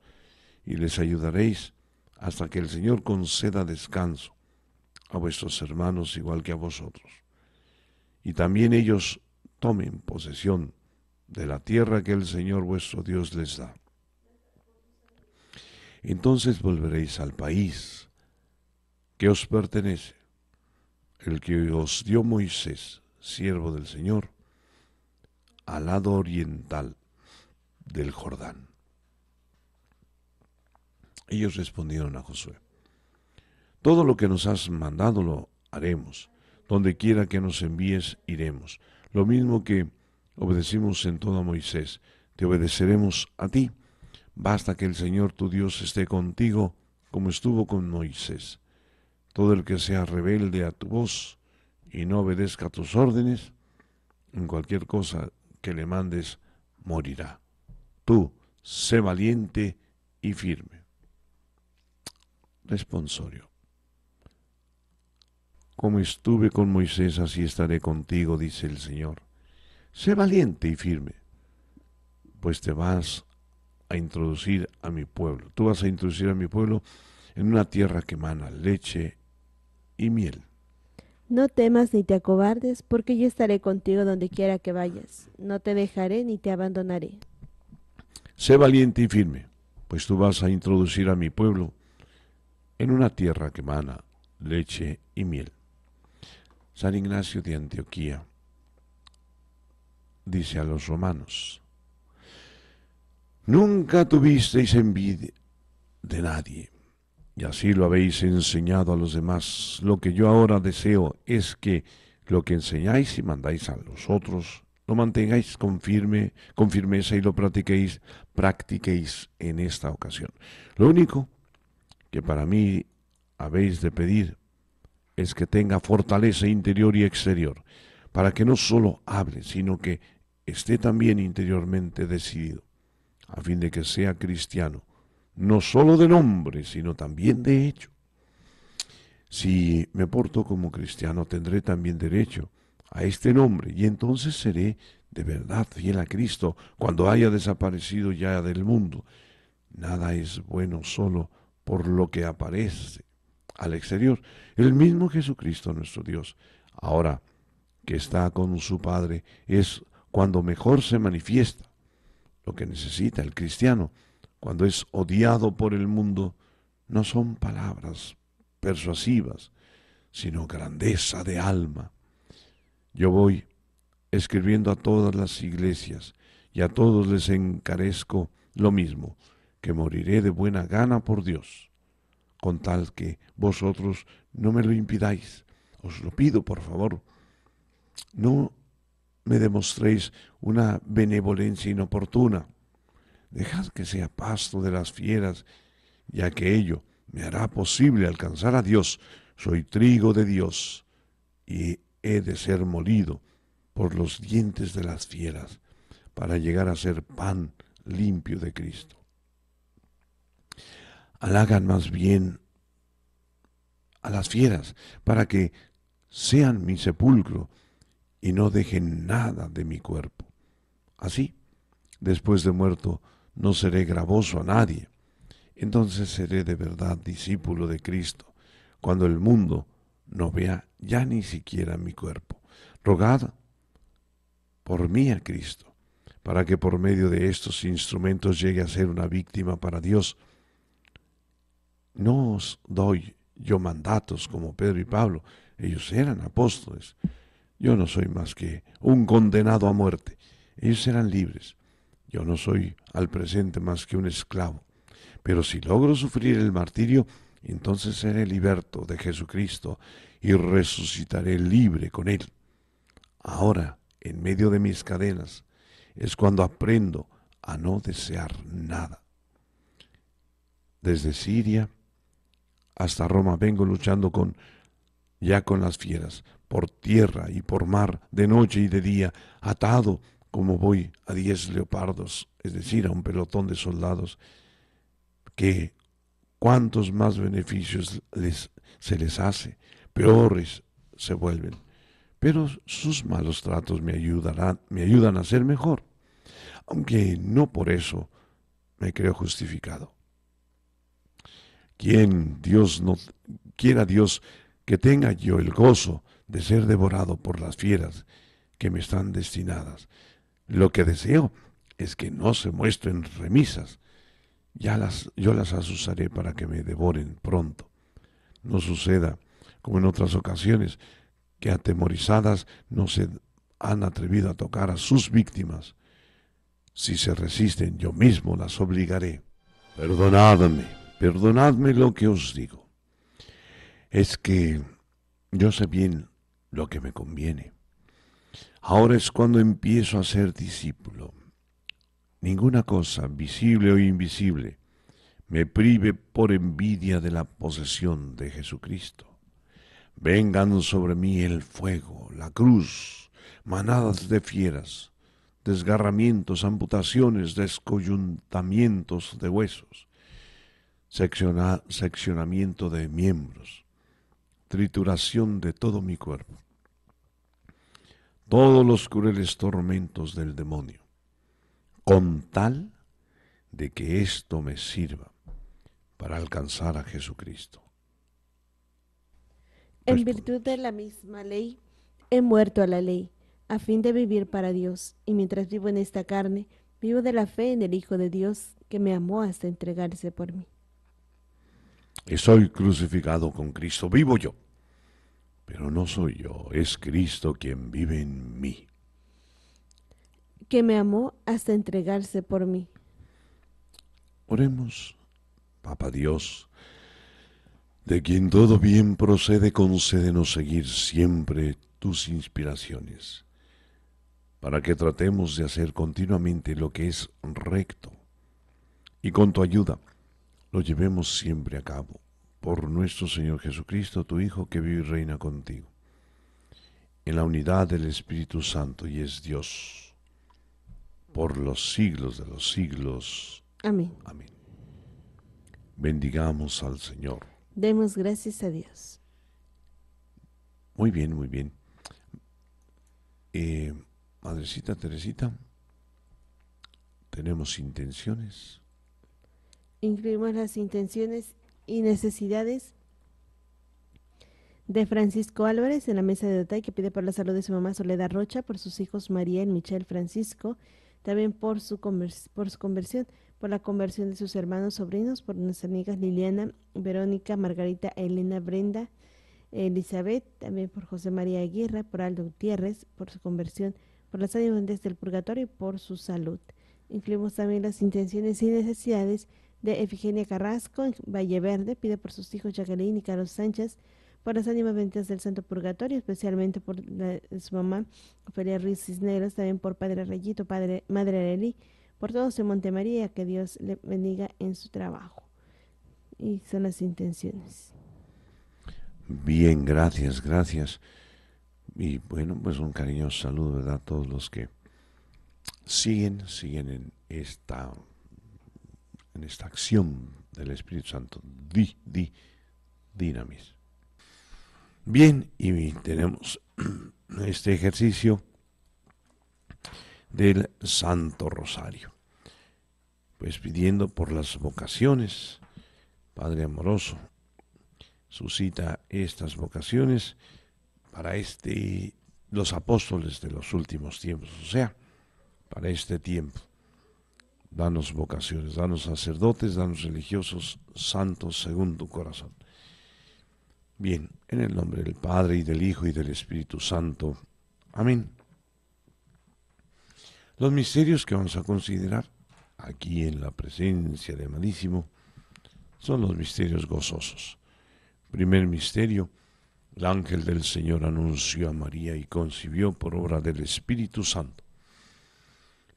y les ayudaréis hasta que el Señor conceda descanso a vuestros hermanos igual que a vosotros. Y también ellos tomen posesión de la tierra que el Señor vuestro Dios les da. Entonces volveréis al país que os pertenece, el que os dio Moisés, siervo del Señor, al lado oriental del Jordán. Ellos respondieron a Josué, todo lo que nos has mandado lo haremos, donde quiera que nos envíes iremos. Lo mismo que obedecimos en todo a Moisés, te obedeceremos a ti. Basta que el Señor tu Dios esté contigo como estuvo con Moisés. Todo el que sea rebelde a tu voz y no obedezca tus órdenes, en cualquier cosa que le mandes, morirá. Tú, sé valiente y firme. Responsorio. Como estuve con Moisés, así estaré contigo, dice el Señor. Sé valiente y firme, pues te vas a introducir a mi pueblo. Tú vas a introducir a mi pueblo en una tierra que emana leche miel. No temas ni te acobardes, porque yo estaré contigo donde quiera que vayas. No te dejaré ni te abandonaré. Sé valiente y firme, pues tú vas a introducir a mi pueblo en una tierra que mana leche y miel. San Ignacio de Antioquía dice a los romanos, nunca tuvisteis envidia de nadie, y así lo habéis enseñado a los demás. Lo que yo ahora deseo es que lo que enseñáis y mandáis a los otros, lo mantengáis con, firme, firmeza y lo practiquéis, practiquéis en esta ocasión. Lo único que para mí habéis de pedir es que tenga fortaleza interior y exterior, para que no solo hable, sino que esté también interiormente decidido, a fin de que sea cristiano no solo de nombre, sino también de hecho. Si me porto como cristiano, tendré también derecho a este nombre y entonces seré de verdad fiel a Cristo cuando haya desaparecido ya del mundo. Nada es bueno solo por lo que aparece al exterior. El mismo Jesucristo nuestro Dios, ahora que está con su Padre, es cuando mejor se manifiesta lo que necesita el cristiano cuando es odiado por el mundo, no son palabras persuasivas, sino grandeza de alma. Yo voy escribiendo a todas las iglesias y a todos les encarezco lo mismo, que moriré de buena gana por Dios, con tal que vosotros no me lo impidáis. Os lo pido, por favor. No me demostréis una benevolencia inoportuna Dejad que sea pasto de las fieras, ya que ello me hará posible alcanzar a Dios. Soy trigo de Dios y he de ser molido por los dientes de las fieras para llegar a ser pan limpio de Cristo. Halagan más bien a las fieras para que sean mi sepulcro y no dejen nada de mi cuerpo. Así, después de muerto, no seré gravoso a nadie. Entonces seré de verdad discípulo de Cristo, cuando el mundo no vea ya ni siquiera mi cuerpo. Rogad por mí a Cristo, para que por medio de estos instrumentos llegue a ser una víctima para Dios. No os doy yo mandatos como Pedro y Pablo, ellos eran apóstoles. Yo no soy más que un condenado a muerte. Ellos eran libres. Yo no soy al presente más que un esclavo, pero si logro sufrir el martirio, entonces seré liberto de Jesucristo y resucitaré libre con Él. Ahora, en medio de mis cadenas, es cuando aprendo a no desear nada. Desde Siria hasta Roma vengo luchando con ya con las fieras, por tierra y por mar, de noche y de día, atado como voy a diez leopardos, es decir, a un pelotón de soldados, que cuantos más beneficios les, se les hace, peores se vuelven. Pero sus malos tratos me, ayudarán, me ayudan a ser mejor, aunque no por eso me creo justificado. Quien Dios no quiera Dios que tenga yo el gozo de ser devorado por las fieras que me están destinadas. Lo que deseo es que no se muestren remisas. Ya las, yo las asusaré para que me devoren pronto. No suceda, como en otras ocasiones, que atemorizadas no se han atrevido a tocar a sus víctimas. Si se resisten, yo mismo las obligaré. Perdonadme, perdonadme lo que os digo. Es que yo sé bien lo que me conviene. Ahora es cuando empiezo a ser discípulo. Ninguna cosa, visible o invisible, me prive por envidia de la posesión de Jesucristo. Vengan sobre mí el fuego, la cruz, manadas de fieras, desgarramientos, amputaciones, descoyuntamientos de huesos, seccionamiento de miembros, trituración de todo mi cuerpo todos los crueles tormentos del demonio, con tal de que esto me sirva para alcanzar a Jesucristo. En virtud de la misma ley, he muerto a la ley, a fin de vivir para Dios, y mientras vivo en esta carne, vivo de la fe en el Hijo de Dios, que me amó hasta entregarse por mí. Y soy crucificado con Cristo, vivo yo pero no soy yo, es Cristo quien vive en mí. Que me amó hasta entregarse por mí. Oremos, Papa Dios, de quien todo bien procede, concédenos seguir siempre tus inspiraciones, para que tratemos de hacer continuamente lo que es recto, y con tu ayuda lo llevemos siempre a cabo por nuestro Señor Jesucristo, tu Hijo, que vive y reina contigo, en la unidad del Espíritu Santo y es Dios, por los siglos de los siglos. Amén. Amén. Bendigamos al Señor. Demos gracias a Dios. Muy bien, muy bien. Eh, madrecita Teresita, ¿tenemos intenciones? Incluimos las intenciones y necesidades de Francisco Álvarez en la mesa de detalle que pide por la salud de su mamá Soledad Rocha, por sus hijos María y Michelle Francisco, también por su, por su conversión, por la conversión de sus hermanos sobrinos, por nuestras amigas Liliana, Verónica, Margarita, Elena, Brenda, Elizabeth, también por José María Aguirre, por Aldo Gutiérrez, por su conversión, por las ayudantes del purgatorio y por su salud. Incluimos también las intenciones y necesidades de Efigenia Carrasco en Valle Verde, pide por sus hijos Jacqueline y Carlos Sánchez, por las ánimas benditas del Santo Purgatorio, especialmente por su mamá Ofelia Ruiz Cisneros, también por Padre Rayito, padre, Madre Areli, por todos en Montemaría, que Dios le bendiga en su trabajo. Y son las intenciones. Bien, gracias, gracias. Y bueno, pues un cariñoso saludo, ¿verdad? A todos los que siguen, siguen en esta en esta acción del Espíritu Santo, di, di, dinamis. Bien, y tenemos este ejercicio del Santo Rosario. Pues pidiendo por las vocaciones, Padre amoroso, suscita estas vocaciones para este los apóstoles de los últimos tiempos, o sea, para este tiempo danos vocaciones, danos sacerdotes, danos religiosos santos según tu corazón. Bien, en el nombre del Padre y del Hijo y del Espíritu Santo. Amén. Los misterios que vamos a considerar aquí en la presencia de Amadísimo son los misterios gozosos. Primer misterio, el ángel del Señor anunció a María y concibió por obra del Espíritu Santo.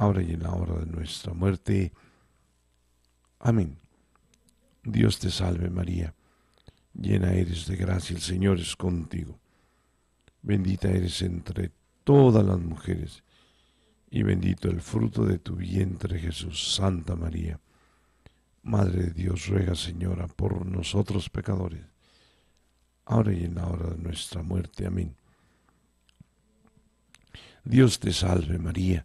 ahora y en la hora de nuestra muerte. Amén. Dios te salve María, llena eres de gracia, el Señor es contigo. Bendita eres entre todas las mujeres, y bendito el fruto de tu vientre Jesús, Santa María. Madre de Dios, ruega Señora por nosotros pecadores, ahora y en la hora de nuestra muerte. Amén. Dios te salve María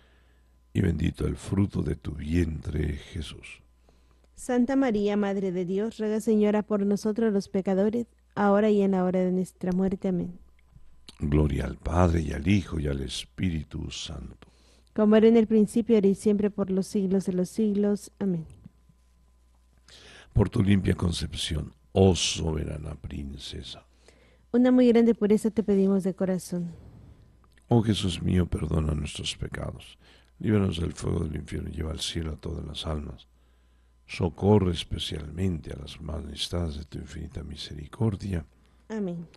y bendito el fruto de tu vientre, Jesús. Santa María, Madre de Dios, ruega Señora por nosotros los pecadores, ahora y en la hora de nuestra muerte. Amén. Gloria al Padre y al Hijo y al Espíritu Santo. Como era en el principio, ahora y siempre por los siglos de los siglos. Amén. Por tu limpia concepción, oh soberana princesa. Una muy grande pureza te pedimos de corazón. Oh Jesús mío, perdona nuestros pecados Líbranos del fuego del infierno y lleva al cielo a todas las almas. Socorre especialmente a las más de tu infinita misericordia. Amén.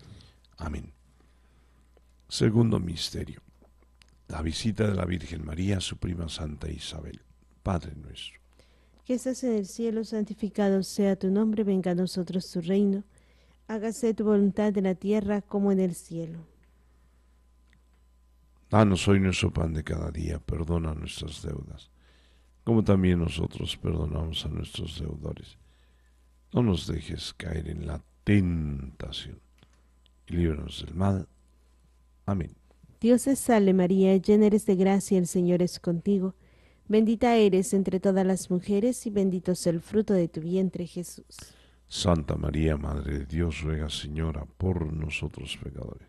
Amén. Segundo misterio. La visita de la Virgen María a su prima Santa Isabel. Padre nuestro. Que estás en el cielo, santificado sea tu nombre, venga a nosotros tu reino. Hágase tu voluntad en la tierra como en el cielo. Danos hoy nuestro pan de cada día, perdona nuestras deudas, como también nosotros perdonamos a nuestros deudores. No nos dejes caer en la tentación y líbranos del mal. Amén. Dios te salve María, llena eres de gracia, el Señor es contigo. Bendita eres entre todas las mujeres y bendito es el fruto de tu vientre Jesús. Santa María, Madre de Dios, ruega Señora por nosotros pecadores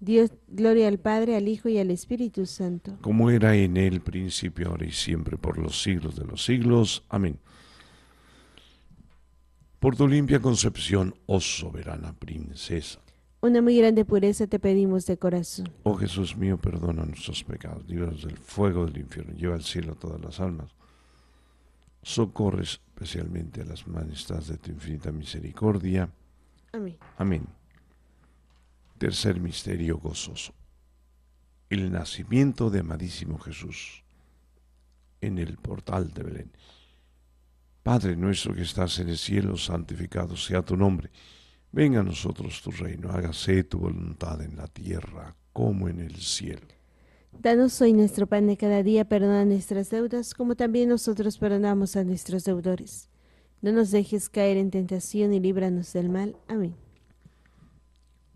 Dios, gloria al Padre, al Hijo y al Espíritu Santo. Como era en el principio, ahora y siempre, por los siglos de los siglos. Amén. Por tu limpia concepción, oh soberana princesa. Una muy grande pureza te pedimos de corazón. Oh Jesús mío, perdona nuestros pecados, Dios del fuego del infierno, lleva al cielo a todas las almas. Socorre especialmente a las majestades de tu infinita misericordia. Amén. Amén. Tercer misterio gozoso. El nacimiento de amadísimo Jesús en el portal de Belén. Padre nuestro que estás en el cielo, santificado sea tu nombre. Venga a nosotros tu reino, hágase tu voluntad en la tierra como en el cielo. Danos hoy nuestro pan de cada día, perdona nuestras deudas como también nosotros perdonamos a nuestros deudores. No nos dejes caer en tentación y líbranos del mal. Amén.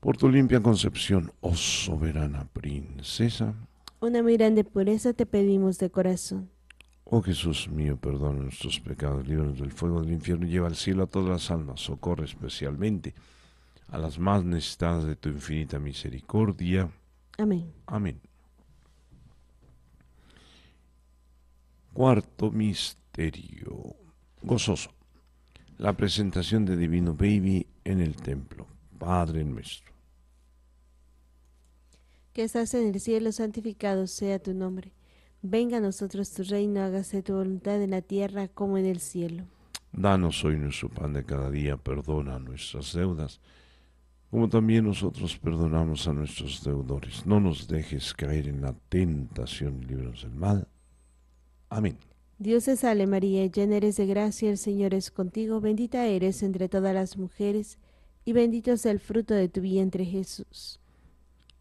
por tu limpia concepción, oh soberana princesa. Una muy grande pureza te pedimos de corazón. Oh Jesús mío, perdona nuestros pecados, líbranos del fuego del infierno y lleva al cielo a todas las almas, socorre especialmente a las más necesitadas de tu infinita misericordia. Amén. Amén. Cuarto misterio. Gozoso. La presentación de Divino Baby en el templo. Padre nuestro que estás en el cielo, santificado sea tu nombre. Venga a nosotros tu reino, hágase tu voluntad en la tierra como en el cielo. Danos hoy nuestro pan de cada día, perdona nuestras deudas, como también nosotros perdonamos a nuestros deudores. No nos dejes caer en la tentación y líbranos del mal. Amén. Dios te salve María, llena eres de gracia, el Señor es contigo, bendita eres entre todas las mujeres, y bendito es el fruto de tu vientre Jesús.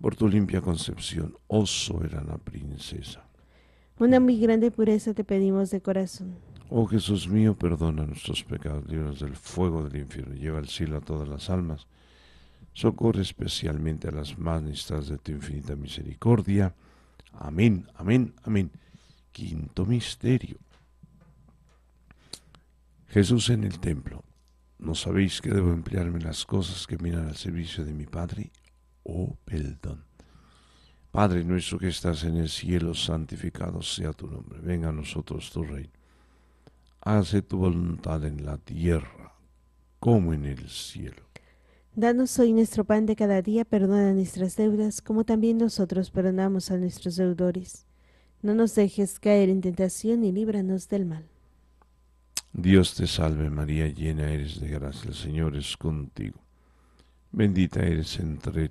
por tu limpia concepción, oh soberana princesa. Una muy grande pureza te pedimos de corazón. Oh Jesús mío, perdona nuestros pecados, líbranos del fuego del infierno, lleva al cielo a todas las almas, socorre especialmente a las más necesitadas de tu infinita misericordia. Amén, amén, amén. Quinto misterio. Jesús en el templo. ¿No sabéis que debo emplearme en las cosas que miran al servicio de mi Padre? oh perdón. Padre nuestro que estás en el cielo, santificado sea tu nombre. Venga a nosotros tu reino. Hace tu voluntad en la tierra como en el cielo. Danos hoy nuestro pan de cada día, perdona nuestras deudas como también nosotros perdonamos a nuestros deudores. No nos dejes caer en tentación y líbranos del mal. Dios te salve María, llena eres de gracia, el Señor es contigo. Bendita eres entre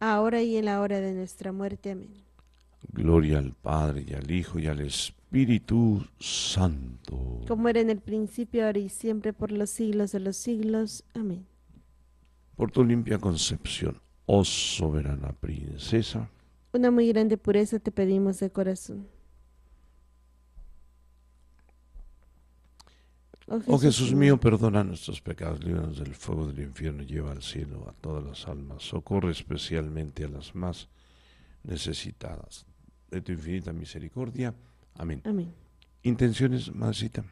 ahora y en la hora de nuestra muerte. Amén. Gloria al Padre y al Hijo y al Espíritu Santo. Como era en el principio, ahora y siempre, por los siglos de los siglos. Amén. Por tu limpia concepción, oh soberana princesa. Una muy grande pureza te pedimos de corazón Oh, oh Jesús, mío, perdona nuestros pecados, líbranos del fuego del infierno, lleva al cielo a todas las almas, socorre especialmente a las más necesitadas de tu infinita misericordia. Amén. Amén. Intenciones, Madrecita.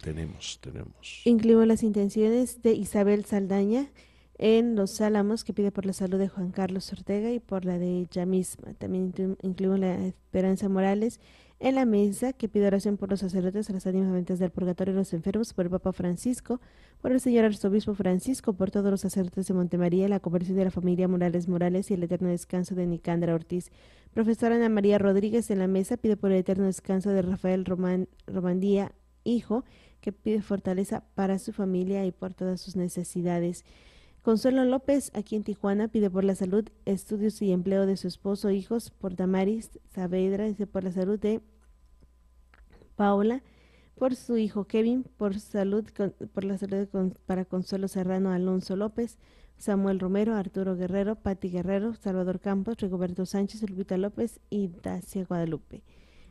Tenemos, tenemos. Incluimos las intenciones de Isabel Saldaña en Los Álamos, que pide por la salud de Juan Carlos Ortega y por la de ella misma. También incluimos la Esperanza Morales en la mesa, que pide oración por los sacerdotes, las ánimas ventas del purgatorio y los enfermos, por el Papa Francisco, por el señor arzobispo Francisco, por todos los sacerdotes de Montemaría, la conversión de la familia Morales Morales y el eterno descanso de Nicandra Ortiz. Profesora Ana María Rodríguez en la mesa pide por el eterno descanso de Rafael Román, Romandía, hijo, que pide fortaleza para su familia y por todas sus necesidades. Consuelo López, aquí en Tijuana, pide por la salud, estudios y empleo de su esposo, e hijos, por Damaris Saavedra, dice por la salud de Paola, por su hijo Kevin, por, salud, por la salud para Consuelo Serrano, Alonso López, Samuel Romero, Arturo Guerrero, Patti Guerrero, Salvador Campos, Rigoberto Sánchez, Lupita López y Dacia Guadalupe.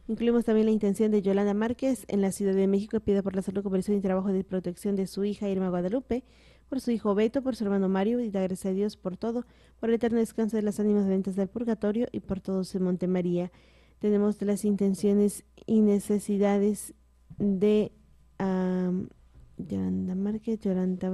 Incluimos también la intención de Yolanda Márquez en la Ciudad de México, pida por la salud, cooperación y trabajo de protección de su hija Irma Guadalupe, por su hijo Beto, por su hermano Mario, y da gracias a Dios por todo, por el eterno descanso de las ánimas ventas del purgatorio y por todos en Montemaría. María tenemos las intenciones y necesidades de um, Yolanda Márquez, Yolanda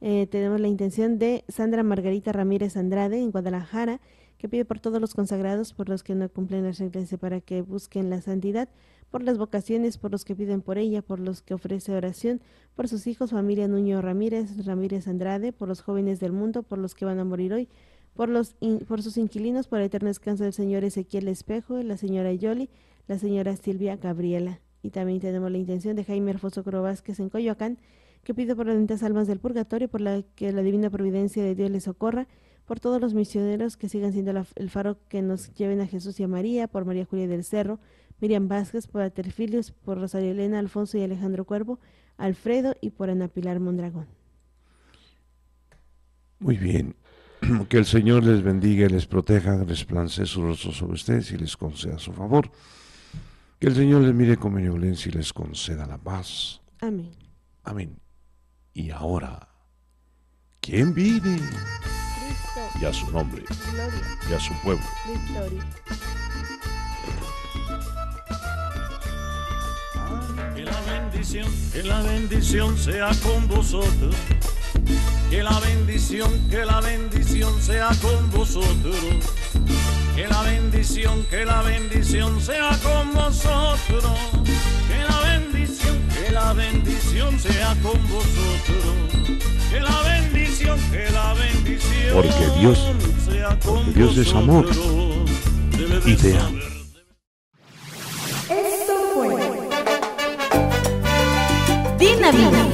eh, tenemos la intención de Sandra Margarita Ramírez Andrade en Guadalajara, que pide por todos los consagrados, por los que no cumplen la sentencia para que busquen la santidad, por las vocaciones, por los que piden por ella, por los que ofrece oración, por sus hijos, familia Nuño Ramírez, Ramírez Andrade, por los jóvenes del mundo, por los que van a morir hoy, por, los por sus inquilinos, por el eterno descanso del señor Ezequiel Espejo, la señora Yoli, la señora Silvia Gabriela. Y también tenemos la intención de Jaime Alfonso Vázquez en Coyoacán, que pide por las almas del purgatorio, por la que la divina providencia de Dios les socorra, por todos los misioneros que sigan siendo el faro que nos lleven a Jesús y a María, por María Julia del Cerro, Miriam Vázquez, por Aterfilios, por Rosario Elena, Alfonso y Alejandro Cuervo, Alfredo y por Ana Pilar Mondragón. Muy bien, Que el Señor les bendiga y les proteja, les plance su rostro sobre ustedes y les conceda su favor. Que el Señor les mire con benevolencia y les conceda la paz. Amén. Amén. Y ahora, ¿quién vive? Cristo. Y a su nombre. Y a su pueblo. Que la bendición, que la bendición sea con vosotros que la bendición, que la bendición sea con vosotros. Que la bendición, que la bendición sea con vosotros. Que la bendición, que la bendición sea con vosotros. Que la bendición, que la bendición. Porque Dios, sea con porque Dios es amor y te Esto fue